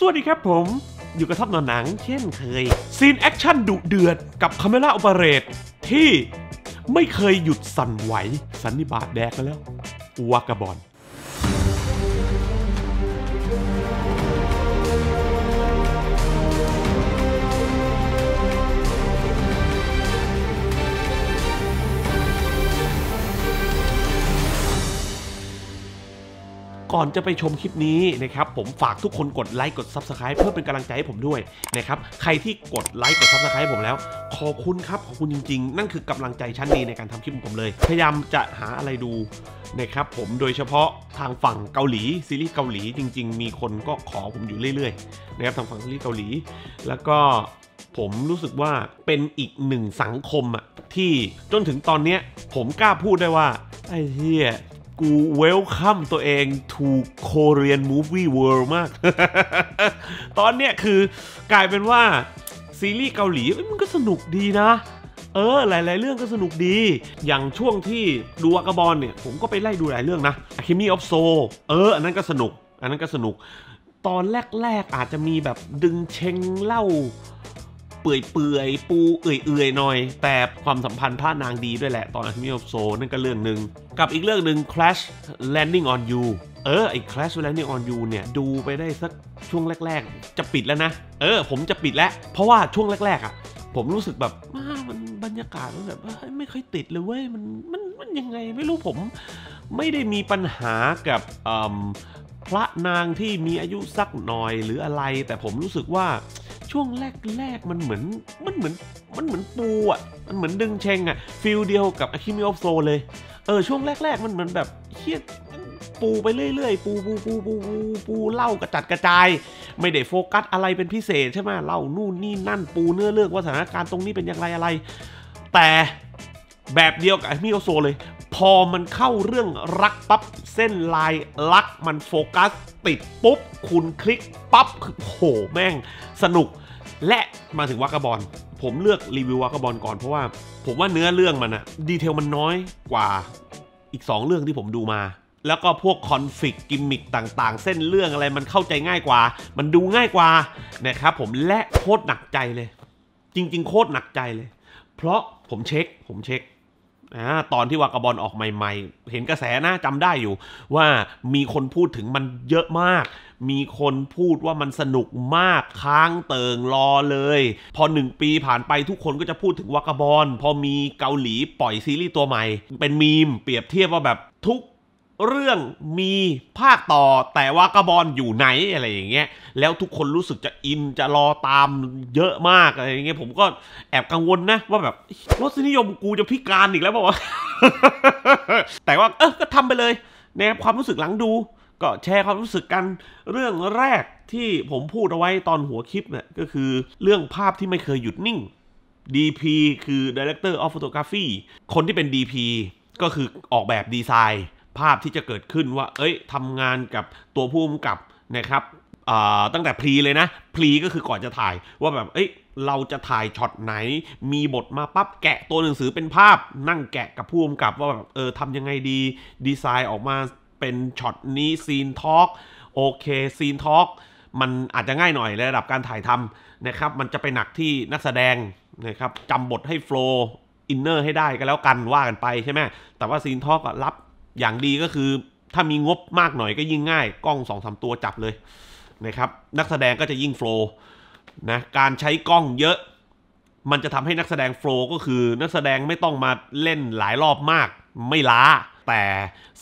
สวัสดีครับผมอยู่กับท็อปหนอนหนัง เช่นเคย ซีนแอคชั่นดุเดือด กับคาเมล่าออเปเรตที่ไม่เคยหยุดสั่นไหว สันนิบาตแดกแล้ววากาบอลก่อนจะไปชมคลิปนี้นะครับผมฝากทุกคนกดไลค์กด Subscribe เพื่อเป็นกำลังใจให้ผมด้วยนะครับใครที่กดไลค์กด Subscribe ผมแล้ว ขอบคุณครับ ขอบคุณจริงๆ นั่นคือกำลังใจชั้นดีในการทำคลิปของผมเลย พยายามจะหาอะไรดูนะครับผมโดยเฉพาะทางฝั่งเกาหลี ซีรีส์เกาหลีจริงๆมีคนก็ขอผมอยู่เรื่อยๆนะครับทางฝั่งซีรีส์เกาหลีแล้วก็ผมรู้สึกว่าเป็นอีกหนึ่งสังคมอะที่จนถึงตอนนี้ผมกล้าพูดได้ว่าไอ้เหี้ยกูเวลคัมตัวเองถูกโคเรียนมูฟวี่เวิลด์มาก ตอนเนี้ยคือกลายเป็นว่า ซีรีส์เกาหลีมันก็สนุกดีนะ เออหลายๆเรื่องก็สนุกดี อย่างช่วงที่ดูอากาบอลเนี่ย ผมก็ไปไล่ดูหลายเรื่องนะอะคิมีออฟโซเออ อันนั้นก็สนุก อันนั้นก็สนุก ตอนแรกๆอาจจะมีแบบดึงเชงเล่าเปื่อยเปื่อยปูเอื่อยๆหน่อย แต่ความสัมพันธ์ท่านางดีด้วยแหละตอนอัลมิโอโซนั่นก็เรื่องหนึ่งกับอีกเรื่องหนึ่ง Crash Landing on You เออไอ้ Crash Landing on You เนี่ยดูไปได้สักช่วงแรกๆ จะปิดแล้วนะ เออ ผมจะปิดแล้ว เพราะว่าช่วงแรก ๆอ่ะผมรู้สึกแบบมันบรรยากาศมันแบบไม่ค่อยติดเลยเว้ยมันมันมันยังไงไม่รู้ผม ไม่ได้มีปัญหากับพระนางที่มีอายุสักหน่อยหรืออะไร แต่ผมรู้สึกว่าช่วงแรก ๆ มันเหมือนมันเหมือนมันเหมือนปูอ่ะมันเหมือนดึงเชงอ่ะฟิลเดียวกับอะคิมิออฟโซเลย เออช่วงแรก ๆ มันเหมือนแบบเฮียปูไปเรื่อย ๆ ปูปูปูปูปูปูเล่ากระจัดกระจาย ไม่ได้โฟกัส อะไรเป็นพิเศษใช่ไหมเล่านู่นนี่นั่นปูเนื้อเรื่องว่าสถานการณ์ตรงนี้เป็นอย่างไรอะไร แต่แบบเดียวกับมิโอโซเลย พอมันเข้าเรื่องรัก ปั๊บ เส้นลายรักมันโฟกัส ติด ปุ๊บ คุณคลิก ปั๊บ โห แม่ง สนุก และมาถึงวากาบอลผมเลือกรีวิววากาบอลก่อนเพราะว่า ผมว่าเนื้อเรื่องมันอะดีเทลมันน้อยกว่าอีก 2 เรื่องที่ผมดูมา แล้วก็พวกคอนฟ lict กิมมิคต่างๆ เส้นเรื่องอะไรมันเข้าใจง่ายกว่า มันดูง่ายกว่านะครับผมและโคตรหนักใจเลย จริง ๆ โคตรหนักใจเลย เพราะผมเช็คผมเช็คนะตอนที่วากาบอลออกใหม่ๆ เห็นกระแสนะจำได้อยู่ ว่ามีคนพูดถึงมันเยอะมาก มีคนพูดว่ามันสนุกมากค้างเติงรอเลย พอหนึ่งปีผ่านไปทุกคนก็จะพูดถึงวากาบอลพอมีเกาหลีปล่อยซีรีส์ตัวใหม่ เป็นมีมเปรียบเทียบว่าแบบทุกเรื่องมีภาคต่อแต่ว่ากระบอลอยู่ไหนอะไรอย่างเงี้ยแล้วทุกคนรู้สึกจะอินจะรอตามเยอะมากอะไรอย่างเงี้ยผมก็แอบกังวลนะ ว่าแบบรสนิยมกูจะพิการอีกแล้วบอกว่าแต่ว่าเออก็ทำไปเลยนะครับความรู้สึกหลังดู ก็แชร์ความรู้สึกกัน เรื่องแรกที่ผมพูดเอาไว้ตอนหัวคลิปเนี่ยก็คือเรื่องภาพที่ไม่เคยหยุดนิ่ง DP คือ Director of Photography คนที่เป็น DP ก็คือออกแบบดีไซน์ภาพที่จะเกิดขึ้นว่า เอ้ยทำงานกับตัวผู้กำกับนะครับตั้งแต่พรีเลยนะ พรีก็คือก่อนจะถ่ายว่าแบบ เอ้ย เราจะถ่ายช็อตไหน มีบทมาปั๊บ แกะตัวหนังสือเป็นภาพ นั่งแกะกับผู้กำกับว่าแบบ เออ ทำยังไงดี ดีไซน์ออกมาเป็นช็อตนี้ซีนทอล์กโอเคซีนทอล์กมันอาจจะง่ายหน่อยในระดับการถ่ายทำนะครับ มันจะไปหนักที่นักแสดงนะครับจำบทให้โฟล์อินเนอร์ให้ได้ก็แล้วกันว่ากันไปใช่ไหมแต่ว่าซีนทอล์กรับอย่างดีก็คือถ้ามีงบมากหน่อยก็ยิ่งง่าย กล้องสองสาตัวจับเลยนะครับ นักแสดงก็จะยิ่งโฟล์นะการใช้กล้องเยอะ มันจะทำให้นักแสดงโฟล์ก็คือนักแสดงไม่ต้องมาเล่นหลายรอบมาก ไม่ล้าแต่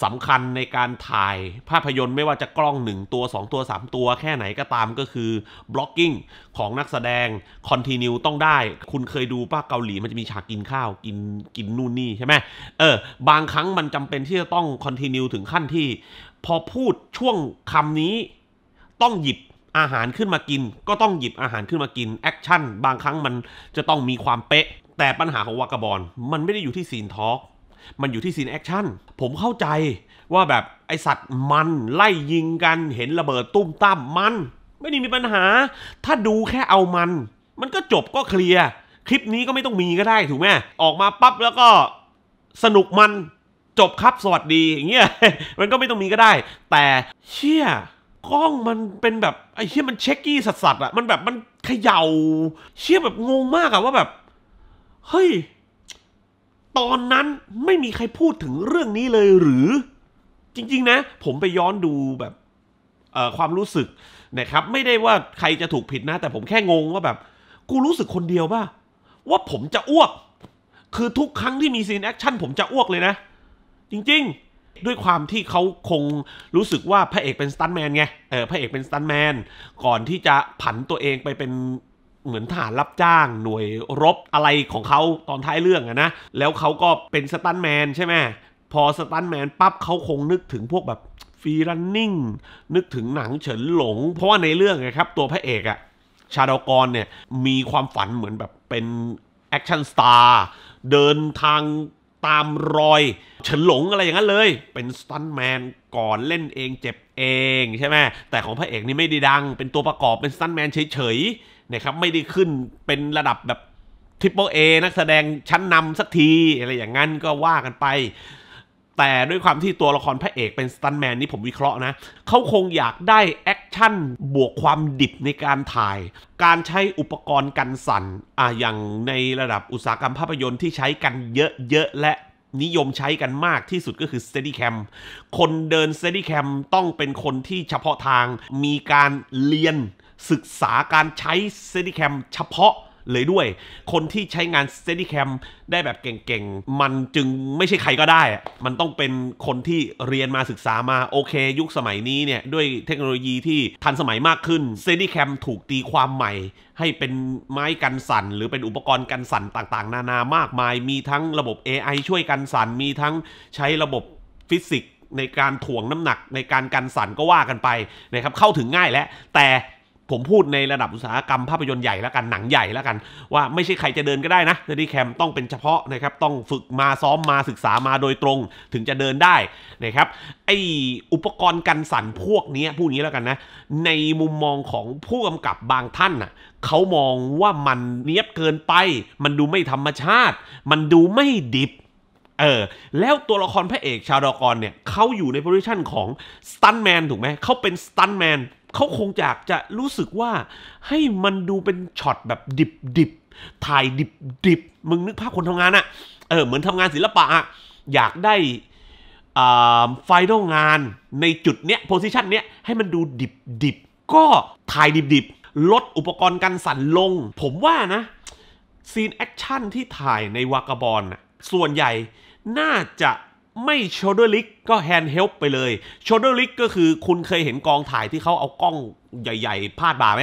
สำคัญในการถ่ายภาพยนตร์ไม่ว่าจะกล้อง 1 ตัว 2 ตัว 3 ตัว แค่ไหนก็ตามก็คือบล็อกกิ้งของนักแสดงคอนติเนียต้องได้ คุณเคยดูป้าเกาหลีมันจะมีฉากกินข้าว กินกินนู่นนี่ใช่ไหมเออ บางครั้งมันจำเป็นที่จะต้องคอนติเนียถึงขั้นที่ พอพูดช่วงคำนี้ต้องหยิบอาหารขึ้นมากิน ก็ต้องหยิบอาหารขึ้นมากินแอคชั่นบางครั้งมันจะต้องมีความเป๊ะ แต่ปัญหาของวากาบอลมันไม่ได้อยู่ที่ซีนทอล์กมันอยู่ที่ซีนแอคชั่น ผมเข้าใจว่าแบบ ไอสัตว์มันไล่ยิงกันเห็นระเบิดตุ้มตั้มมัน ไม่ได้มีปัญหา ถ้าดูแค่เอามัน มันก็จบก็เคลียร์ คลิปนี้ก็ไม่ต้องมีก็ได้ถูกไหมออกมาปั๊บแล้วก็สนุกมัน จบครับสวัสดี อย่างเงี้ยมันก็ไม่ต้องมีก็ได้ แต่เชี่ยกล้องมันเป็นแบบ ไอ้เชี่ยมันเช็คกี้สัสๆอะมันแบบมันเขย่า เชี่ยแบบงงมากอะว่าแบบเฮ้ยตอนนั้นไม่มีใครพูดถึงเรื่องนี้เลยหรือ จริง ๆ นะ ผมไปย้อนดูแบบความรู้สึกนะครับ ไม่ได้ว่าใครจะถูกผิดนะ แต่ผมแค่งงว่าแบบ กูรู้สึกคนเดียวป่ะว่าผมจะอ้วก คือทุกครั้งที่มีซีนแอคชั่นผมจะอ้วกเลยนะ จริง ๆด้วยความที่เขาคงรู้สึกว่าพระเอกเป็นสตันแมนไงเออพระเอกเป็นสตันแมนก่อนที่จะผันตัวเองไปเป็นเหมือนฐานรับจ้างหน่วยรบอะไรของเขาตอนท้ายเรื่องอะนะ แล้วเขาก็เป็นสตันแมนใช่ไหม พอสตันแมนปั๊บเขาคงนึกถึงพวกแบบฟรีรันนิ่ง นึกถึงหนังเฉินหลง เพราะว่าในเรื่องนะครับตัวพระเอกอะชาดอกรเนี่ยมีความฝันเหมือนแบบเป็นแอคชั่นสตาร์เดินทางตามรอย เฉินหลงอะไรอย่างนั้นเลย เป็นสตันแมนก่อนเล่นเองเจ็บเองใช่ไหมแต่ของพระเอกนี่ไม่ได้ดังเป็นตัวประกอบเป็นสตันแมนเฉยนะครับไม่ได้ขึ้นเป็นระดับแบบทริปเปิลเอนักแสดงชั้นนำสักทีอะไรอย่างนั้นก็ว่ากันไป แต่ด้วยความที่ตัวละครพระเอกเป็นสตันแมนนี่ผมวิเคราะห์นะ เขาคงอยากได้แอคชั่นบวกความดิบในการถ่าย การใช้อุปกรณ์กันสั่นอ่ะอย่างในระดับอุตสาหกรรมภาพยนตร์ที่ใช้กันเยอะ ๆ และนิยมใช้กันมากที่สุดก็คือ Steadicam คนเดิน Steadicam ต้องเป็นคนที่เฉพาะทางมีการเรียนศึกษาการใช้เซติแคมเฉพาะเลยด้วย คนที่ใช้งานเซติแคม ได้แบบเก่งๆ มันจึงไม่ใช่ใครก็ได้ มันต้องเป็นคนที่เรียนมาศึกษามา โอเคยุคสมัยนี้เนี่ยด้วยเทคโนโลยีที่ทันสมัยมากขึ้นเซติแคมถูกตีความใหม่ ให้เป็นไม้กันสั่นหรือเป็นอุปกรณ์กันสั่นต่างๆ นานามากมาย มีทั้งระบบ AI ช่วยกันสั่นมีทั้งใช้ระบบฟิสิกส์ในการถ่วงน้ำหนักในการกันสั่นก็ว่ากันไปนะครับเข้าถึงง่ายแล้วแต่ผมพูดในระดับอุตสาหกรรมภาพยนตร์ใหญ่แล้วกันหนังใหญ่แล้วกัน ว่าไม่ใช่ใครจะเดินก็ได้นะเดดี้แคมต้องเป็นเฉพาะนะครับต้องฝึกมาซ้อมมาศึกษามาโดยตรง ถึงจะเดินได้นะครับไออุปกรณ์กันสั่นพวกนี้พูดงี้แล้วกันนะในมุมมองของผู้กำกับบางท่านน่ะเขามองว่ามันเนียบเกินไป มันดูไม่ธรรมชาติ มันดูไม่ดิบเออแล้วตัวละครพระเอกชาวดอกรเนี่ยเขาอยู่ในโพสิชันของสตันแมนถูกไหมเขาเป็นสตันแมนเขาคงอยากจะรู้สึกว่าให้มันดูเป็นช็อตแบบดิบดิบถ่ายดิบดิบมึงนึกภาพคนทำงานอะเออเหมือนทำงานศิลปะอะอยากได้ไฟล์ดงานในจุดเนี้ย โพสิชันเนี้ยให้มันดูดิบดิบก็ถ่ายดิบดิบลดอุปกรณ์กันสั่นลง ผมว่านะ ซีนแอคชั่นที่ถ่ายในวากาบอลส่วนใหญ่น่าจะไม่โชเดอร์ลิกก็แฮนด์เฮลป์ไปเลยโชเดอร์ลิกก็คือคุณเคยเห็นกองถ่ายที่เขาเอากล้องใหญ่ๆ พาดบ่าไหม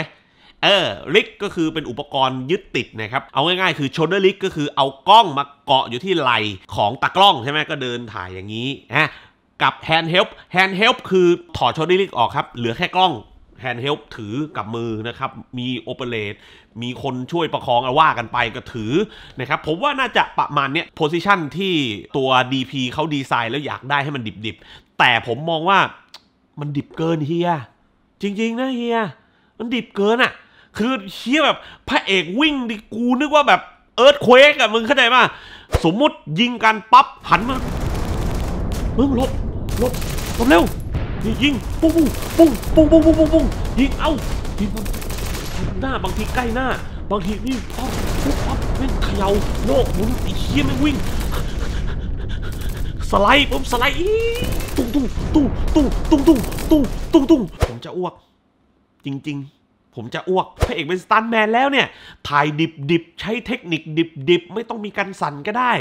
เออลิกก็คือเป็นอุปกรณ์ยึดติดนะครับเอาง่ายๆคือชดเดอร์ลิกก็คือเอากล้องมาเกาะอยู่ที่ไหลของตากล้องใช่ไหมก็เดินถ่ายอย่างนี้นะกับแฮนด์เฮลป์แฮนด์เฮลป์คือถอดชดเดอร์ลิกออกครับ เหลือแค่กล้องแฮนด์เฮลถือกับมือนะครับ มีโอเปเรตมีคนช่วยประคองเอาว่ากันไปก็ถือนะครับ ผมว่าน่าจะประมาณเนี้ยโพซิชันที่ตัว DP เขาดีไซน์แล้วอยากได้ให้มันดิบๆ แต่ผมมองว่ามันดิบเกินเฮีย จริงๆนะเฮีย มันดิบเกินอะ่ะ คือเฮียแบบพระเอกวิ่งดิ กูนึกว่าแบบเอิร์ธเควกอะมึงเข้าใจป่ะสมมุติยิงกันปั๊บหันมามึงลบลบลบเร็วยิงปุ้งปุ้งปุ้งปุ้งปุ้งปุ้งปุ้งยิงเอ้ายิงหน้าบางทีใกล้หน้า บางทีนี่ป๊อปปุ๊บป๊อปแม่งเขย่าโลกหมุนไอ้เคี้ยไม่วิ่ง สไลด์ผมสไลด์ตุ้งตุ้งตุ้งตุ้งตุ้งตุ้งตุ้งตุ้งตุ้งผมจะอ้วก จริง ๆ ผมจะอ้วกพระเอกเป็นสตันแมนแล้วเนี่ย ถ่ายดิบดิบใช้เทคนิคดิบดิบไม่ต้องมีการสั่นก็ได้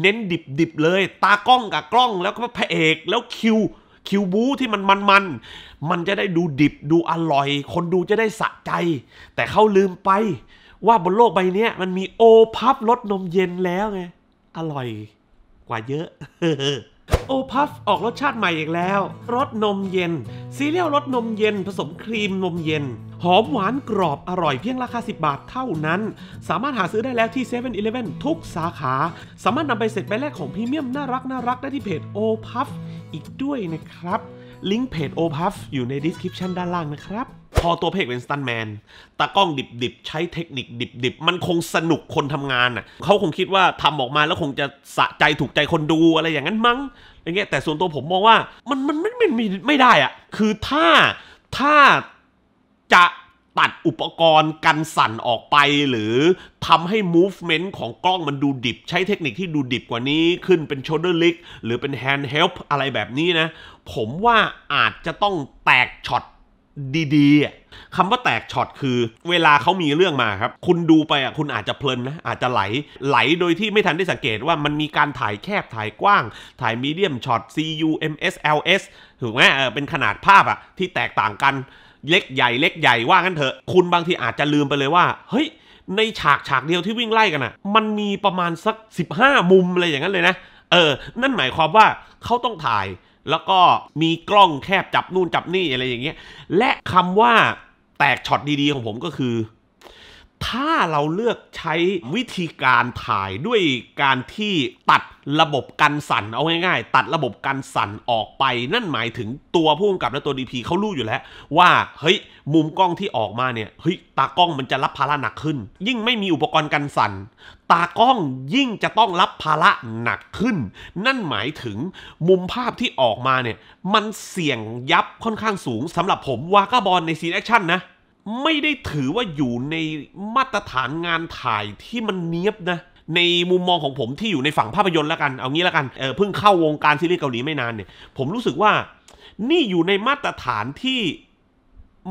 เน้นดิบดิบเลย ตากล้องกับกล้องแล้วก็พระเอกแล้วคิวคิวบูที่มันมันมัน มันจะได้ดูดิบดูอร่อย คนดูจะได้สะใจ แต่เขาลืมไปว่าบนโลกใบนี้มันมีโอพับรสนมเย็นแล้วไง อร่อยกว่าเยอะโอพัฟออกรสชาติใหม่อีกแล้วรสนมเย็นซีเรียลรสนมเย็นผสมครีมนมเย็น หอมหวานกรอบอร่อยเพียงราคา 10 บาทเท่านั้น สามารถหาซื้อได้แล้วที่7 e เ e ่ e อทุกสาขา สามารถนำไปเสร็จไปแลกของพรีเมียมน่ารักน่ารักได้ที่เพจโอพัฟอีกด้วยนะครับ ลิงก์เพจโอพัฟอยู่ในดีสคริปชันด้านล่างนะครับพอตัวเพกเป็นสตันแมน ตากล้องดิบ ๆ ใช้เทคนิคดิบ ๆ มันคงสนุกคนทำงานอ่ะเขาคงคิดว่าทำออกมาแล้วคงจะสะใจถูกใจคนดูอะไรอย่างนั้นมั้งอย่างเงี้ยแต่ส่วนตัวผมมองว่า มันมันไม่ไม่ไม่ได้อ่ะ คือถ้าถ้าจะตัดอุปกรณ์กันสั่นออกไป หรือทำให้ movement ของกล้องมันดูดิบ ใช้เทคนิคที่ดูดิบกว่านี้ ขึ้นเป็น shoulder lick หรือเป็น hand help อะไรแบบนี้นะผมว่าอาจจะต้องแตกช็อตดีๆ คำว่าแตกช็อตคือ เวลาเขามีเรื่องมาครับ คุณดูไปอ่ะ คุณอาจจะเพลินนะ อาจจะไหลไหลโดยที่ไม่ทันได้สังเกตว่ามันมีการถ่ายแคบถ่ายกว้าง ถ่ายมีเดียมช็อต CUMSLS ถูกไหมเออเป็นขนาดภาพอ่ะ ที่แตกต่างกันเล็กใหญ่เล็กใหญ่ว่ากันเถอะคุณบางทีอาจจะลืมไปเลยว่า เฮ้ย ในฉากฉากเดียวที่วิ่งไล่กันอ่ะมันมีประมาณสัก 15 มุมอะไรอย่างนั้นเลยนะเออนั่นหมายความว่าเขาต้องถ่ายแล้วก็มีกล้องแคบจับนู่นจับนี่อะไรอย่างเงี้ยและคำว่าแตกช็อตดีๆของผมก็คือถ้าเราเลือกใช้วิธีการถ่ายด้วยการที่ตัดระบบกันสั่นเอาง่ายๆ ตัดระบบกันสั่นออกไปนั่นหมายถึงตัวผู้กำกับและตัวดีพีเขารู้อยู่แล้ว ว่า เฮ้ยมุมกล้องที่ออกมาเนี่ยเฮ้ยตากล้องมันจะรับภาระหนักขึ้น ยิ่งไม่มีอุปกรณ์กันสั่น ตากล้องยิ่งจะต้องรับภาระหนักขึ้น นั่นหมายถึงมุมภาพที่ออกมาเนี่ยมันเสี่ยงยับค่อนข้างสูงสำหรับผมวากาบอลในซีนแอคชั่นนะไม่ได้ถือว่าอยู่ในมาตรฐานงานถ่ายที่มันเนี้ยบนะ ในมุมมองของผมที่อยู่ในฝั่งภาพยนตร์แล้วกันเอางี้แล้วกันเออเพิ่งเข้าวงการซีรีส์เกาหลีไม่นานเนี่ย ผมรู้สึกว่า นี่อยู่ในมาตรฐานที่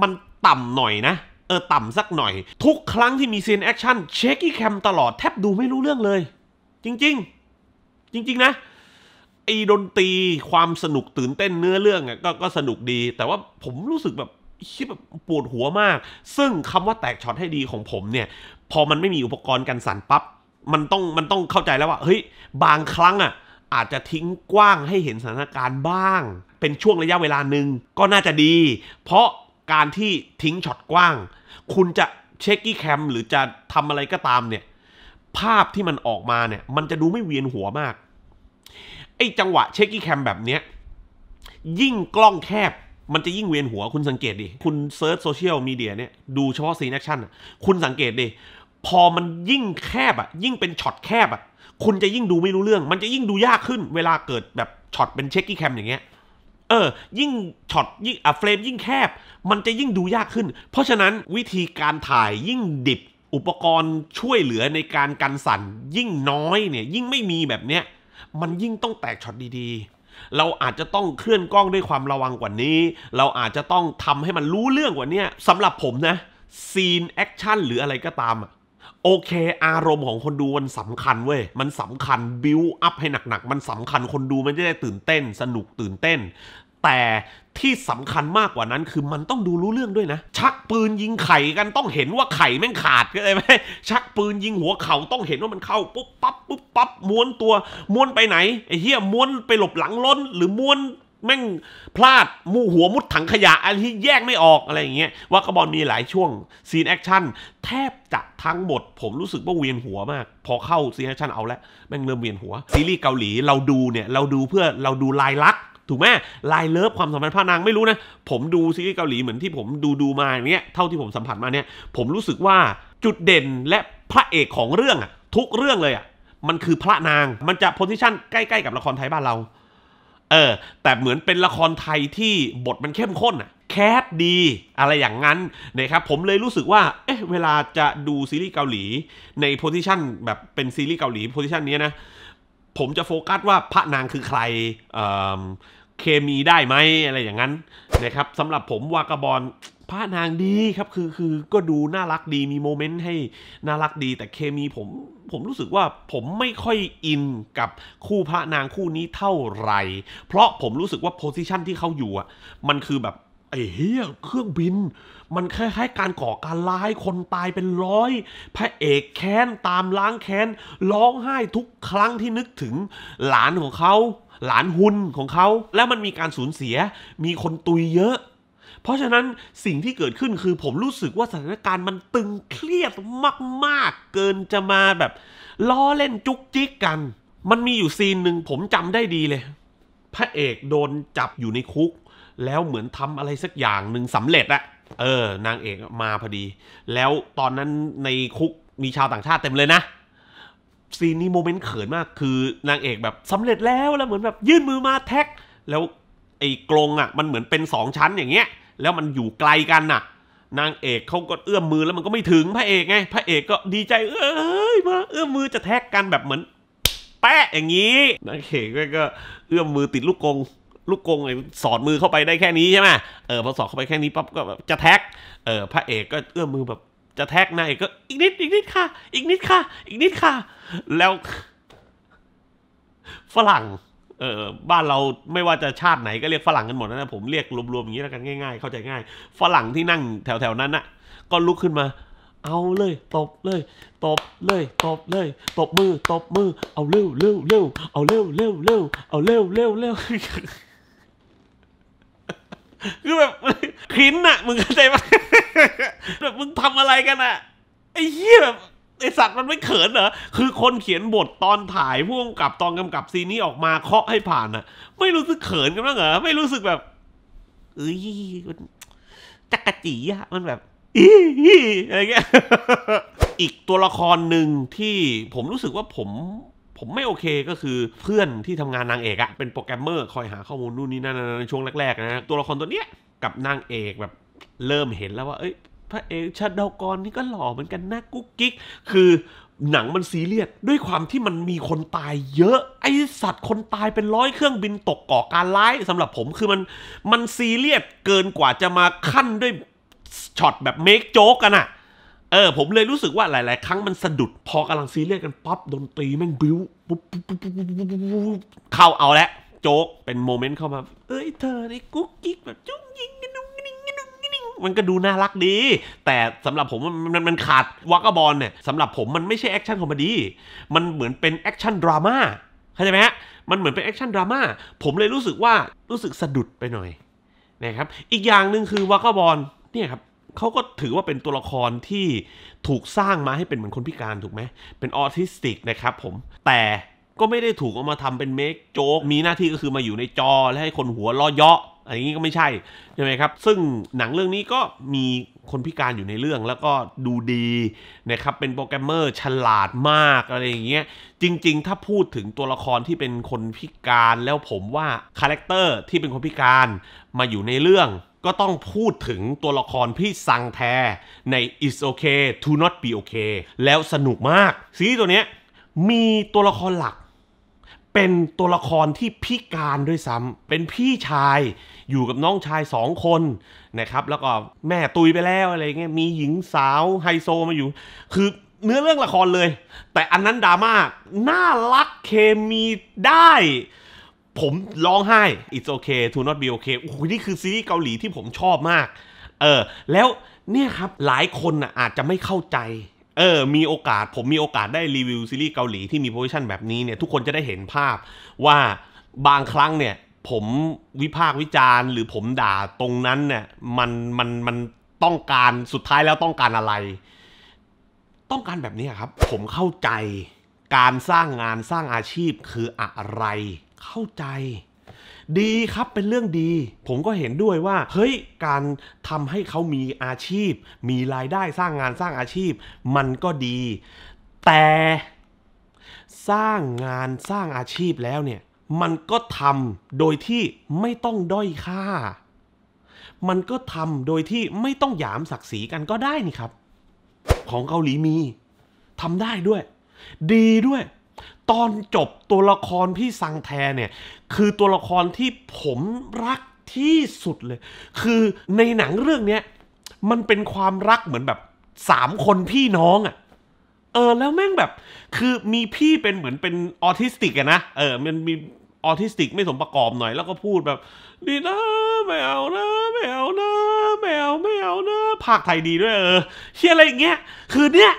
มันต่ำหน่อยนะ เออต่ำสักหน่อย ทุกครั้งที่มีซีนแอคชั่นเช็คกี้แคมตลอดแทบดูไม่รู้เรื่องเลย จริง ๆ จริง ๆนะ ไอ้ดนตรีความสนุกตื่นเต้นเนื้อเรื่องอ่ะกก็สนุกดี แต่ว่าผมรู้สึกแบบชิบแบบปวดหัวมาก ซึ่งคำว่าแตกช็อตให้ดีของผมเนี่ย พอมันไม่มีอุปกรณ์กันสั่นปั๊บ มันต้องมันต้องเข้าใจแล้วว่า เฮ้ย บางครั้งอ่ะ อาจจะทิ้งกว้างให้เห็นสถานการณ์บ้าง เป็นช่วงระยะเวลาหนึ่ง ก็น่าจะดี เพราะการที่ทิ้งช็อตกว้าง คุณจะเช็คกี้แคม หรือจะทำอะไรก็ตามเนี่ย ภาพที่มันออกมาเนี่ย มันจะดูไม่เวียนหัวมาก ไอ้จังหวะเช็คกี้แคมแบบเนี้ยยิ่งกล้องแคบมันจะยิ่งเวียนหัวคุณสังเกตดิคุณเซิร์ชโซเชียลมีเดียเนี่ยดูเฉพาะซีนแอคชั่นคุณสังเกตดิพอมันยิ่งแคบอ่ะ ยิ่งเป็นช็อตแคบอ่ะคุณจะยิ่งดูไม่รู้เรื่อง มันจะยิ่งดูยากขึ้น เวลาเกิดแบบช็อตเป็นเช็คกี้แคมอย่างเงี้ยเออยิ่งช็อตยิ่งอ่ะเฟรมยิ่งแคบ มันจะยิ่งดูยากขึ้น เพราะฉะนั้นวิธีการถ่ายยิ่งดิบ อุปกรณ์ช่วยเหลือในการกันสั่น ยิ่งน้อยเนี่ยยิ่งไม่มีแบบเนี้ยมันยิ่งต้องแตกช็อตดี ๆเราอาจจะต้องเคลื่อนกล้องด้วยความระวังกว่านี้ เราอาจจะต้องทำให้มันรู้เรื่องกว่านี้สำหรับผมนะซีนแอคชั่นหรืออะไรก็ตามอะโอเค อารมณ์ของคนดูมันสำคัญเว้ย มันสำคัญบิวอัพให้หนักๆ มันสำคัญคนดูมันจะได้ตื่นเต้นสนุกตื่นเต้น แต่ที่สำคัญมากกว่านั้นคือมันต้องดูรู้เรื่องด้วยนะ ชักปืนยิงไข่กันต้องเห็นว่าไข่แม่งขาดก็ไลไหมชักปืนยิงหัวเขาต้องเห็นว่ามันเข้าปุ๊บปั๊บปุ๊บปั๊บม้วนตัวม้วนไปไหน ไอ้เหี้ยม้วนไปหลบหลังล้นหรือม้วนแม่งพลาดมูหัวมุดถังขยะอะไรที่แยกไม่ออกอะไรอย่างเงี้ยว่ากระบอลมีหลายช่วงซีนแอคชั่นแทบจะทั้งหมดผมรู้สึกว่าเวียนหัวมาก พอเข้าซีนแอคชั่นเอาละแม่งเริ่มเวียนหัวซีรีส์เกาหลีเราดูเนี่ยเราดูเพื่อเราดูลายลักษณถูกไหมลายเลิฟความสัมพันธ์พระนางไม่รู้นะผมดูซีรีส์เกาหลีเหมือนที่ผมดูดูมาอย่างเงี้ยเท่าที่ผมสัมผัสมาเนี่ยผมรู้สึกว่าจุดเด่นและพระเอกของเรื่องอะทุกเรื่องเลยอะมันคือพระนางมันจะโพสิชันใกล้ๆกับละครไทยบ้านเราเออแต่เหมือนเป็นละครไทยที่บทมันเข้มข้นอะแคสดีอะไรอย่างนั้นนะครับผมเลยรู้สึกว่า เอ๊ะเวลาจะดูซีรีส์เกาหลีในโพสิชันแบบเป็นซีรีส์เกาหลีโพสิชันนี้นะผมจะโฟกัสว่าพระนางคือใครเคมีได้ไหมอะไรอย่างนั้นนะครับสำหรับผมวากาบอลพระนางดีครับคือคือก็ดูน่ารักดีมีโมเมนต์ให้น่ารักดีแต่เคมีผมผมรู้สึกว่าผมไม่ค่อยอินกับคู่พระนางคู่นี้เท่าไหร่ เพราะผมรู้สึกว่าโพสิชันที่เขาอยู่อ่ะมันคือแบบไอ้เฮียเครื่องบิน มันคล้ายๆ การก่อการร้ายคนตายเป็นร้อยพระเอกแค้นตามล้างแค้นร้องไห้ทุกครั้งที่นึกถึงหลานของเขาหลานหุนของเขาแล้วมันมีการสูญเสียมีคนตุยเยอะ เพราะฉะนั้นสิ่งที่เกิดขึ้นคือผมรู้สึกว่าสถานการณ์มันตึงเครียดมาก ๆเกินจะมาแบบล้อเล่นจุกจิกกัน มันมีอยู่ซีนหนึ่งผมจำได้ดีเลย พระเอกโดนจับอยู่ในคุก แล้วเหมือนทำอะไรสักอย่างหนึ่งสำเร็จอะเออ นางเอกมาพอดี แล้วตอนนั้นในคุกมีชาวต่างชาติเต็มเลยนะซีนนี้โมเมนต์เขินมากคือนางเอกแบบสำเร็จแล้วแล้วเหมือนแบบยื่นมือมาแท็กแล้วไอ้กรงอ่ะ มันเหมือนเป็นสองชั้นอย่างเงี้ย แล้วมันอยู่ไกลกันน่ะ นางเอกเขาก็เอื้อมมือแล้วมันก็ไม่ถึงพระเอกไงพระเอกก็ดีใจเอ้ยมาเอื้อมมือจะแท็กกันแบบเหมือน แปะอย่างนี้นางเอกก็เอื้อมมือติดลูกกรงลูกกงไอ้สอดมือเข้าไปได้แค่นี้ใช่ไหมเออพอสอดเข้าไปแค่นี้ปั๊บก็แบบจะแท็กเออพระเอกก็เอื้อมมือแบบจะแท็กนายก็อีกนิด อีกนิดค่ะ อีกนิดค่ะ อีกนิดค่ะ แล้วฝรั่งเออบ้านเราไม่ว่าจะชาติไหนก็เรียกฝรั่งกันหมดนะผมเรียกรวมๆอย่างนี้แล้วกันง่ายๆเข้าใจง่ายฝรั่งที่นั่ง แถวๆนั้นน่ะ ก็ลุกขึ้นมา เอาเลย ตบเลย ตบเลยตบเลย ตบมือตบมือเอาเร็วเร็วเร็วเอาเร็วเร็วเร็วเอาเร็วเร็วเร็วคือแบบคินน่ะมึงเข้าใจปะแบบมึงทำอะไรกันอะไอ้เหี้ยแบบไอสัตว์มันไม่เขินเหรอคือคนเขียนบทตอนถ่ายพ่วงกับตอนกำกับซีนี้ออกมาเคาะให้ผ่านอะ ไม่รู้สึกเขินกันบ้างเหรอไม่รู้สึกแบบเอ้ยมันจักระจีอะมันแบบอะไรเงี้ยอีกตัวละครหนึ่งที่ ผมรู้สึกว่าผม ผมไม่โอเคก็คือเพื่อนที่ทำงานนางเอกอะเป็นโปรแกรมเมอร์คอยหาข้อมูลนู่นนี่นั่นในช่วงแรกๆนะตัวละครตัวเนี้ย กับนางเอกแบบเริ่มเห็นแล้วว่า เอ้ยพระเอกชาดดาวกรนี่ก็หล่อเหมือนกันนะกุ๊กกิ๊กคือหนังมันซีเรียส ด้วยความที่มันมีคนตายเยอะ ไอสัตว์คนตายเป็นร้อยเครื่องบินตกก่อการร้ายสำหรับผมคือมันมันซีเรียสเกินกว่าจะมาขั้นด้วยช็อตแบบเมคโจ๊กกันอะเออผมเลยรู้สึกว่าหลายๆ ครั้งมันสะดุดพอกำลังซีเรียสกันปั๊บดนตรีแม่งบิ้วปุ๊บปุ๊บปุ๊บปุ๊บปุ๊บปุ๊บเข้าเอาละโจ๊กเป็นโมเมนต์เข้ามาเอ้ยเธอในกุ๊กกิ๊กแบบจุ๊งยิงกันนุมันก็ดูน่ารักดี แต่สำหรับผมมันมันขาดวากาบอลเนี่ยสำหรับผมมันไม่ใช่แอคชั่นคอมดี้มันเหมือนเป็นแอคชั่นดราม่าเข้าใจไหมฮะ มันเหมือนเป็นแอคชั่นดราม่า ผมเลยรู้สึกว่ารู้สึกสะดุดไปหน่อยนะครับ อีกอย่างหนึ่งคือวากาบอลเนี่ยครับเขาก็ถือว่าเป็นตัวละครที่ถูกสร้างมาให้เป็นเหมือนคนพิการถูกไหม เป็นออทิสติกนะครับผม แต่ก็ไม่ได้ถูกเอามาทำเป็นเมคโจ๊ก มีหน้าที่ก็คือมาอยู่ในจอและให้คนหัวล้อเยาะอะไรนี้ก็ไม่ใช่ ใช่ไหมครับ ซึ่งหนังเรื่องนี้ก็มีคนพิการอยู่ในเรื่องแล้วก็ดูดีนะครับเป็นโปรแกรมเมอร์ฉลาดมากอะไรอย่างเงี้ยจริง ๆ ถ้าพูดถึงตัวละครที่เป็นคนพิการแล้วผมว่าคาแรคเตอร์ที่เป็นคนพิการมาอยู่ในเรื่อง ก็ต้องพูดถึงตัวละคร พี่สังแท ใน It's Okay to Not Be Okay แล้วสนุกมากซีตัวเนี้ยมีตัวละครหลักเป็นตัวละครที่พิการด้วยซ้ำ เป็นพี่ชายอยู่กับน้องชายสองคนนะครับ แล้วก็แม่ตุยไปแล้วอะไรเงี้ย มีหญิงสาวไฮโซมาอยู่ คือเนื้อเรื่องละครเลย แต่อันนั้นดราม่า น่ารักเคมีได้ ผมร้องไห้ it's okay to not be okay โอ้โหนี่คือซีรีส์เกาหลีที่ผมชอบมาก เออ แล้วเนี่ยครับหลายคนอะอาจจะไม่เข้าใจเออ มีโอกาส ผมมีโอกาสได้รีวิวซีรีส์เกาหลีที่มีโพสชั่นแบบนี้เนี่ยทุกคนจะได้เห็นภาพว่าบางครั้งเนี่ยผมวิพากษ์วิจารณ์หรือผมด่าตรงนั้นเนี่ยมันมันมันต้องการสุดท้ายแล้วต้องการอะไร ต้องการแบบนี้ครับ ผมเข้าใจการสร้างงานสร้างอาชีพคืออะไร เข้าใจดีครับเป็นเรื่องดีผมก็เห็นด้วยว่าเฮ้ยการทำให้เขามีอาชีพ มีรายได้สร้างงานสร้างอาชีพ มันก็ดี แต่ สร้างงานสร้างอาชีพแล้วเนี่ยมันก็ทำโดยที่ไม่ต้องด้อยค่า มันก็ทำโดยที่ไม่ต้องหยามศักดิ์ศรีกันก็ได้นี่ครับ ของเกาหลีมีทำได้ด้วย ดีด้วยตอนจบตัวละครพี่ซังแทเนี่ย คือตัวละครที่ผมรักที่สุดเลย คือในหนังเรื่องเนี้ย มันเป็นความรักเหมือนแบบสามคนพี่น้องอะ่ะ เออแล้วแม่งแบบ คือมีพี่เป็นเหมือนเป็นออทิสติกอะนะเออ มันมีออทิสติกไม่สมประกอบหน่อย แล้วก็พูดแบบดีนะไม่เอานะไม่เอานะไม่เอาไม่เอานะภาคไทยดีด้วยเออเชี่ยอะไรอย่างเงี้ย คือเนี้ย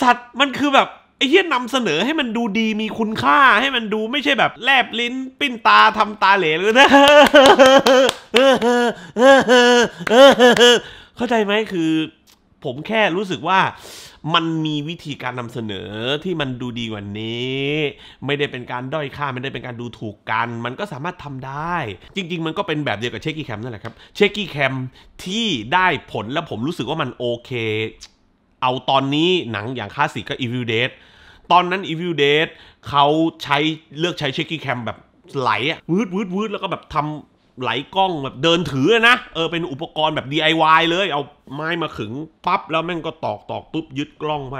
สัตว์มันคือแบบไอ้เฮี้ยนำเสนอให้มันดูดีมีคุณค่าให้มันดูไม่ใช่แบบแลบลิ้น ปิ้นตาทำตาเหลเลยนะเข้าใจไหมคือ ผมแค่รู้สึกว่า มันมีวิธีการนำเสนอที่มันดูดีกว่านี้ ไม่ได้เป็นการด้อยค่าไม่ได้เป็นการดูถูกกัน มันก็สามารถทำได้ จริง ๆ มันก็เป็นแบบเดียวกับเช็กกี้แคมนั่นแหละครับเช็กกี้แคมที่ได้ผลแล้วผมรู้สึกว่ามันโอเคเอาตอนนี้หนังอย่างคลาสสิกก็ Evil Dead ตอนนั้น Evil Dead เขาใช้เลือกใช้เช็กกี้แคมแบบไหลอะวืดวืดวืดแล้วก็แบบทำไหลกล้องแบบเดินถือนะ เออเป็นอุปกรณ์แบบ DIY เลย เอาไม้มาขึงปั๊บแล้วแม่งก็ตอกตอกปุ๊บ ยึดกล้องไป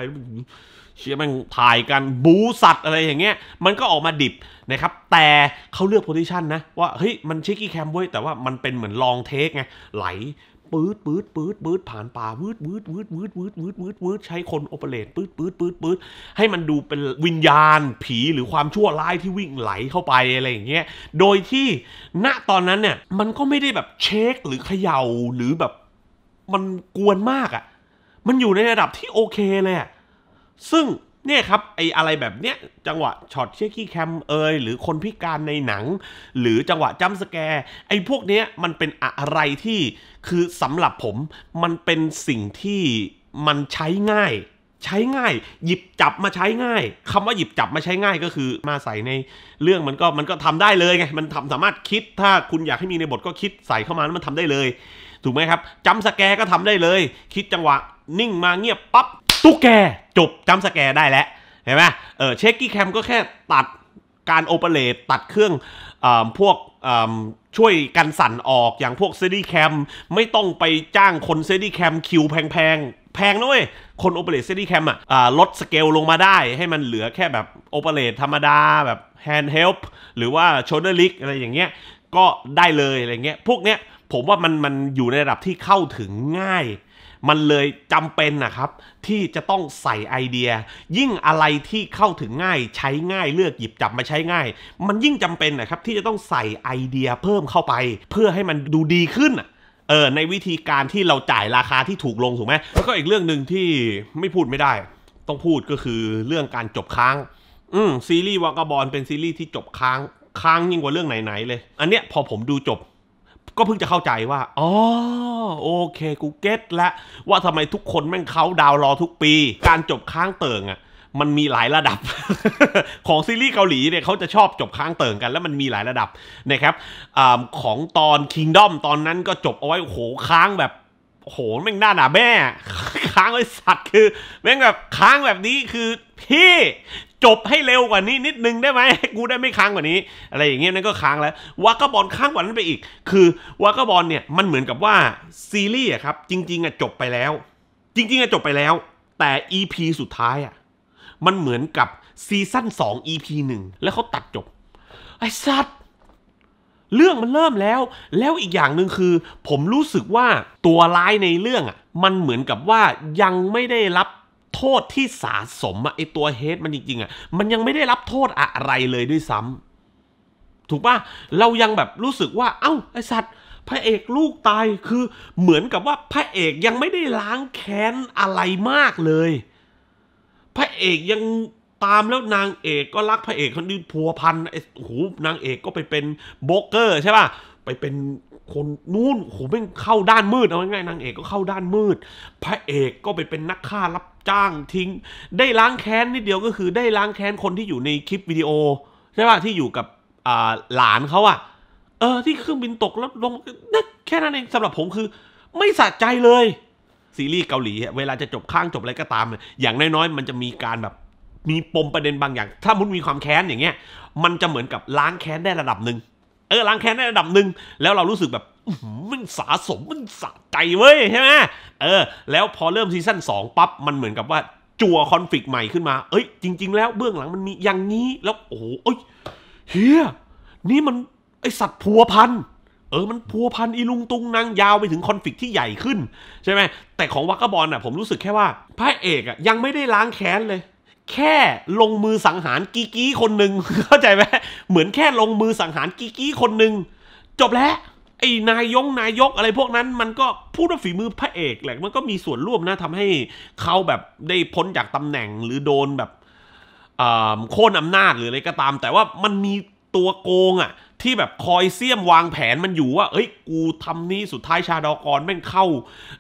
เชียแม่งถ่ายกัน บูสัตว์อะไรอย่างเงี้ยมันก็ออกมาดิบนะครับ แต่เขาเลือกโพซิชันนะว่า เฮ้ย มันเช็กกี้แคมเว้ยแต่ว่ามันเป็นเหมือนลองเทคไงไหลปื๊ดปื๊ดปื๊ดปื๊ดผ่านป่าวืดวืดวืดวืดวืดวืดวืดวืดใช้คนโอเปเรตปื๊ดปื๊ดปื๊ดปื๊ดให้มันดูเป็นวิญญาณผีหรือความชั่วร้ายที่วิ่งไหลเข้าไปอะไรอย่างเงี้ยโดยที่ณตอนนั้นเนี่ยมันก็ไม่ได้แบบเช็คหรือเขย่าหรือแบบมันกวนมากอะ่ะมันอยู่ในระดับที่โอเคเลยซึ่งเนี่ยครับไอ้อะไรแบบเนี้ยจังหวะช็อตเชี่ยขี้แคมเอยหรือคนพิการในหนัง หรือจังหวะจัมสแกร์ไอ้พวกเนี้ยมันเป็นอะไรที่คือสำหรับผมมันเป็นสิ่งที่มันใช้ง่าย ใช้ง่าย หยิบจับมาใช้ง่าย คำว่าหยิบจับมาใช้ง่ายก็คือมาใส่ในเรื่องมันก็ มันก็ทำได้เลยไง มันทำสามารถคิดถ้าคุณอยากให้มีในบทก็คิดใส่เข้ามาแล้วมันทำได้เลย ถูกไหมครับจำสแกก็ทำได้เลย คิดจังหวะนิ่งมาเงียบปั๊บตุ๊กแก จบจำสแกได้แล้วเห็นไหมเออเช็คกี้แคมก็แค่ตัดการโอเปเรตตัดเครื่องอพวกช่วยกันสั่นออกอย่างพวกเซดี้แคมไม่ต้องไปจ้างคนเซดี้แคมคิวแพงแพงแพงด้วยคนโอเปเรตเซดี้แคมอ่ะลดสเกลลงมาได้ให้มันเหลือแค่แบบ โอเปเรตธรรมดาแบบแฮนด์เฮลป์หรือว่าโชเดอร์ลิกอะไรอย่างเงี้ยก็ได้เลยอะไรเงี้ยพวกเนี้ยผมว่ามันมันอยู่ในระดับที่เข้าถึงง่ายมันเลยจำเป็นนะครับ ที่จะต้องใส่ไอเดีย ยิ่งอะไรที่เข้าถึงง่ายใช้ง่ายเลือกหยิบจับมาใช้ง่าย มันยิ่งจำเป็นนะครับที่จะต้องใส่ไอเดียเพิ่มเข้าไป เพื่อให้มันดูดีขึ้นเออในวิธีการที่เราจ่ายราคาที่ถูกลงถูกไหมแล้วก็อีกเรื่องหนึ่งที่ไม่พูดไม่ได้ ต้องพูดก็คือเรื่องการจบค้าง อืมซีรีส์วากาบอลเป็นซีรีส์ที่จบค้างค้างยิ่งกว่าเรื่องไหนๆเลยอันเนี้ยพอผมดูจบก็เพิ่งจะเข้าใจว่า อ๋อโอเคกูเก็ตและว่าทำไมทุกคนแม่งเขาดาวรอทุกปี การจบค้างเติ่งอะ่ะมันมีหลายระดับ ของซีรีส์เกาหลีเนี่ยเขาจะชอบจบค้างเติ่งกันแล้วมันมีหลายระดับนะครับอของตอน Kingdom ตอนนั้นก็จบเอาไว้โหค้างแบบโหแม่งหน้าหนาแม่ค้างไอ้สัตว์คือแม่งแบบค้างแบบนี้คือพี่จบให้เร็วกว่านี้นิดนึงได้ไหมกูได้ไม่ค้างกว่านี้ อะไรอย่างเงี้ยนั่นก็ค้างแล้ววากาบอลค้างกว่านั้นไปอีก คือวากาบอลเนี่ยมันเหมือนกับว่าซีรีส์ครับ จริง ๆอะจบไปแล้ว จริง ๆอะจบไปแล้วแต่ EP สุดท้ายอะมันเหมือนกับซีซั่น2 EP 1แล้วเขาตัดจบ ไอ้สัตว์เรื่องมันเริ่มแล้ว แล้วอีกอย่างหนึ่งคือ ผมรู้สึกว่าตัวร้ายในเรื่องอ่ะมันเหมือนกับว่ายังไม่ได้รับโทษที่สะสมอะไอตัวเฮดมันจริงๆอะมันยังไม่ได้รับโทษอะไรเลยด้วยซ้ำ ถูกปะเรายังแบบรู้สึกว่า เอ้าไอสัตว์พระเอกลูกตายคือเหมือนกับว่าพระเอกยังไม่ได้ล้างแค้นอะไรมากเลย พระเอกยังตามแล้วนางเอกก็รักพระเอกคนนี้พัวพันไอ้หูนางเอกก็ไปเป็นโบกเกอร์ ใช่ป่ะไปเป็นคน นู้นโหแม่งเข้าด้านมืดเอาง่ายๆนางเอกก็เข้าด้านมืดพระเอกก็ไปเป็นนักฆ่ารับจ้างทิ้ง ได้ล้างแค้นนิดเดียวก็คือได้ล้างแค้นคนที่อยู่ในคลิปวิดีโอใช่ป่ะที่อยู่กับหลานเขาอะเออที่เครื่องบินตกแล้วลงนั่นแค่นั้นเองสำหรับผมคือ ไม่สะใจเลยซีรีส์เกาหลีเวลาจะจบข้างจบอะไรก็ตาม อย่างน้อยๆมันจะมีการแบบ มีปมประเด็นบางอย่าง ถ้ามุนมีความแค้นอย่างเงี้ย มันจะเหมือนกับล้างแค้นได้ระดับหนึ่งเออล้างแค้นในระดับหนึ่งแล้วเรารู้สึกแบบมันสะสม มันสะใจเว้ยใช่ไหมเออแล้วพอเริ่มซีซั่นสองปั๊บ มันเหมือนกับว่าจั่วคอนฟ lict ใหม่ขึ้นมา เอ้ยจริง ๆ แล้วเบื้องหลังมันมีอย่างนี้ แล้วโอ้โหเฮียนี่มัน ไอสัตว์พัวพันเออ มันพัวพันอีลุงตุงนางยาวไปถึงคอนฟ lict ที่ใหญ่ขึ้น ใช่ไหมแต่ของวักกบอลอ่ะผมรู้สึกแค่ว่าพระเอกอ่ะยังไม่ได้ล้างแค้นเลยแค่ลงมือสังหารกีกี้คนหนึ่งเข้าใจไหมเหมือนแค่ลงมือสังหารกีกี้คนหนึ่งจบแล้วไอ้นายยงนายกอะไรพวกนั้นมันก็พูดว่าฝีมือพระเอกแหละ มันก็มีส่วนร่วมนะทำให้เขาแบบได้พ้นจากตำแหน่งหรือโดนแบบ โค่นอำนาจหรืออะไรก็ตาม แต่ว่ามันมีตัวโกงอะ่ะที่แบบคอยเสี้ยมวางแผนมันอยู่ว่า เอ้ย กูทำนี่สุดท้ายชาดอกรแม่งเข้า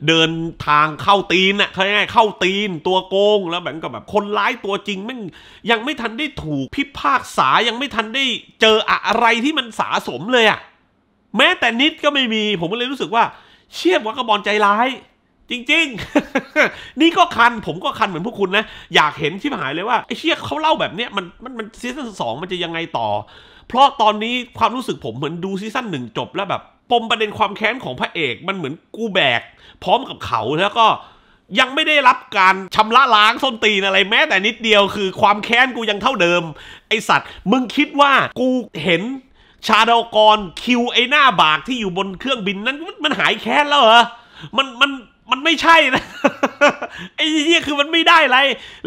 เดินทางเข้าตีนน่ะเขาง่ายเข้าตีนตัวโกงแล้วแบบกับแบบคนร้ายตัวจริงแม่งยังไม่ทันได้ถูกพิพากษา ยังไม่ทันได้ เจออะไรที่มันสะสมเลยอะแม้แต่นิดก็ไม่มีผมก็เลยรู้สึกว่า เชี่ยว่ากระบอลใจร้าย จริงๆนี่ก็คัน ผมก็คันเหมือนพวกคุณนะ อยากเห็นที่หายเลยว่าไอ้เชี่ยเขาเล่าแบบเนี้ยมันมันมันซีซั่นสองมันจะยังไงต่อเพราะตอนนี้ความรู้สึกผมเหมือนดูซีซั่นหนึ่งจบแล้วแบบ ปมประเด็นความแค้นของพระเอกมันเหมือนกูแบก พร้อมกับเขาแล้วก็ยังไม่ได้รับการชำระล้างส้นตีนอะไรแม้แต่นิดเดียวคือความแค้นกูยังเท่าเดิม ไอสัตว์มึงคิดว่ากูเห็นชาดากรคิวไอหน้าบากที่อยู่บนเครื่องบินนั้นมันหายแค้นแล้วเหรอมันมันมันไม่ใช่นะ ไอ้เนี่ยคือมันไม่ได้ไร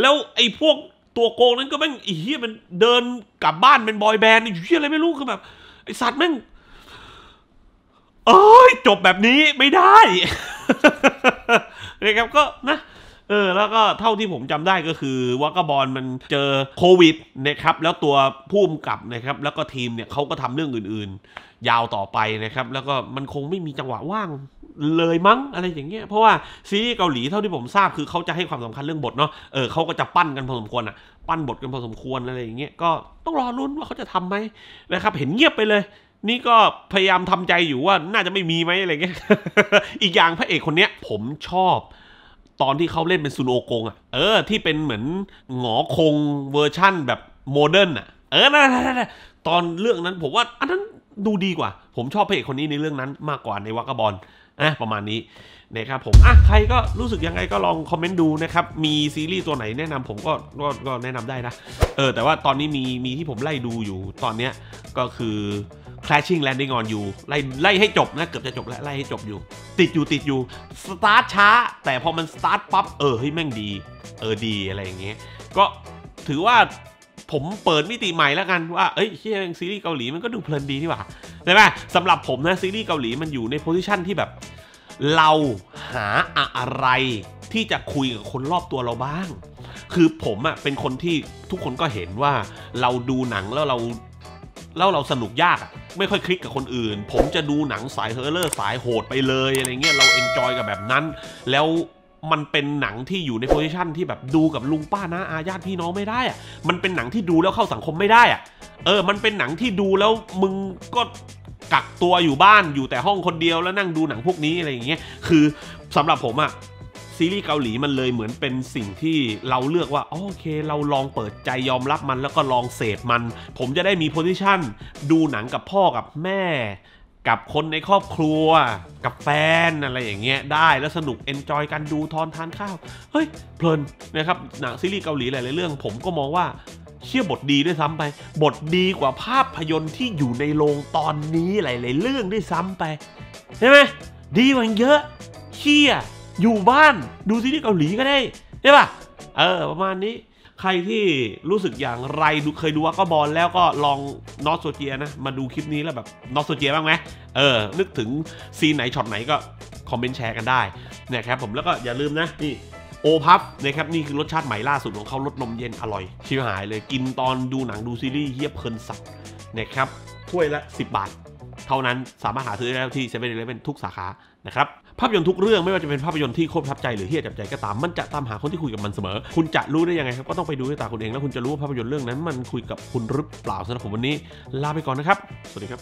แล้วไอ้พวกตัวโกงนั้นก็แม่งไอ้เฮียมันเดินกลับบ้านเป็นบอยแบนด์อยู่เฮียอะไรไม่รู้คือแบบ ไอสัตว์แม่งเอ้ย จบแบบนี้ไม่ได้นะครับก็นะเออแล้วก็เท่าที่ผมจำได้ก็คือวักบอลมันเจอโควิดนะครับแล้วตัวผู้มกับนะครับแล้วก็ทีมเนี่ยเขาก็ทำเรื่องอื่นๆ ยาวต่อไปนะครับ แล้วก็มันคงไม่มีจังหวะว่างเลยมั้งอะไรอย่างเงี้ย เพราะว่าซีรีส์เกาหลีเท่าที่ผมทราบคือเขาจะให้ความสำคัญเรื่องบทเนาะ เออเขาก็จะปั้นกันพอสมควรอ่ะ ปั้นบทกันพอสมควรอะไรอย่างเงี้ย ก็ต้องรอรุ้นว่าเขาจะทํำไหมนะครับเห็นเงียบไปเลย นี่ก็พยายามทำใจอยู่ว่าน่าจะไม่มีไหมอะไรเงี้ย อีกอย่างพระเอกคนเนี้ย ผมชอบ ตอนที่เขาเล่นเป็นซุนโอกงอ่ะ เออ ที่เป็นเหมือน หงอคงเวอร์ชั่นแบบโมเดิร์นอ่ะ เออนั่นตอนเรื่องนั้นผมว่าอันนั้นดูดีกว่า ผมชอบพระเอกคนนี้ในเรื่องนั้นมากกว่าในวากาบอลนะประมาณนี้นะครับผมอ่ะใครก็รู้สึกยังไงก็ลองคอมเมนต์ดูนะครับ มีซีรีส์ตัวไหนแนะนำผมก็ก็แนะนำได้นะเออแต่ว่าตอนนี้มีมีที่ผมไล่ดูอยู่ ตอนเนี้ยก็คือ c l a s h i n g Landing on You ไล่ไล่ให้จบนะ เกือบจะจบแล้วไล่ให้จบอยู่ ติดอยู่ติดอยู่ สตาร์ทช้า แต่พอมันสตาร์ทปั๊บเออเฮ้ยแม่งดี เออดีอะไรอย่างเงี้ยก็ถือว่าผมเปิดมิติใหม่แล้วกันว่าเอ้ยเชียซีรีส์เกาหลีมันก็ดูเพลินดีนี่หว่าใช่ไหมสำหรับผมนะซีรีส์เกาหลีมันอยู่ในโพสิชันที่แบบเราหาอะไรที่จะคุยกับคนรอบตัวเราบ้างคือผมอะเป็นคนที่ทุกคนก็เห็นว่าเราดูหนังแล้วเราแล้วเราสนุกยากไม่ค่อยคลิกกับคนอื่น ผมจะดูหนังสายเฮอร์เรอร์สายโหดไปเลยอะไรเงี้ยเราเอนจอยกับแบบนั้นแล้วมันเป็นหนังที่อยู่ในโพสิชันที่แบบดูกับลุงป้านะอาญาติพี่น้องไม่ได้อะมันเป็นหนังที่ดูแล้วเข้าสังคมไม่ได้อะเออ มันเป็นหนังที่ดูแล้วมึงก็กักตัวอยู่บ้านอยู่แต่ห้องคนเดียวแล้วนั่งดูหนังพวกนี้อะไรอย่างเงี้ย คือ สำหรับผมอะซีรีส์เกาหลีมันเลยเหมือนเป็นสิ่งที่เราเลือกว่าโอเค เราลองเปิดใจยอมรับมันแล้วก็ลองเสพมัน ผมจะได้มีโพสิชันดูหนังกับพ่อกับแม่กับคนในครอบครัว กับแฟนอะไรอย่างเงี้ยได้ แล้วสนุกเอนจอยกันดูทอนทานข้าว เฮ้ย เพลินนะครับ หนังซีรีส์เกาหลีหลาย ๆ เรื่อง ผมก็มองว่าเชื่อบทดีด้วยซ้ำไป บทดีกว่าภาพยนตร์ที่อยู่ในโรงตอนนี้หลาย ๆ เรื่องด้วยซ้ำไปใช่ไหมดีกว่า เยอะ เชี่ยอยู่บ้านดูซีรีส์เกาหลีก็ได้ใช่ป่ะ เออประมาณนี้ใครที่รู้สึกอย่างไรดูเคยดูว่าก็บอลแล้วก็ลองนอสโซเจียนะมาดูคลิปนี้แล้วแบบนอสโซเจียบ้างไหมเออนึกถึงซีนไหนช็อตไหนก็คอมเมนต์แชร์กันได้นะครับผมแล้วก็อย่าลืมนะนี่โอพับนะครับนี่คือรสชาติใหม่ล่าสุดของเขารสนมเย็นอร่อยชิวหายเลยกินตอนดูหนังดูซีรีส์เฮียเพลินสัตว์นะครับถ้วยละ 10 บาท เท่านั้นสามารถหาซื้อได้ที่เซเว่นอีเลฟเว่นทุกสาขานะครับภาพยนตร์ทุกเรื่องไม่ว่าจะเป็นภาพยนตร์ที่โคตรทับใจหรือเฮี้ยจับใจก็ตาม มันจะตามหาคนที่คุยกับมันเสมอ คุณจะรู้ได้ยังไงครับ ก็ต้องไปดูด้วยตาคุณเองแล้วคุณจะรู้ว่าภาพยนตร์เรื่องนั้นมันคุยกับคุณหรือเปล่าสำหรับผมวันนี้ ลาไปก่อนนะครับ สวัสดีครับ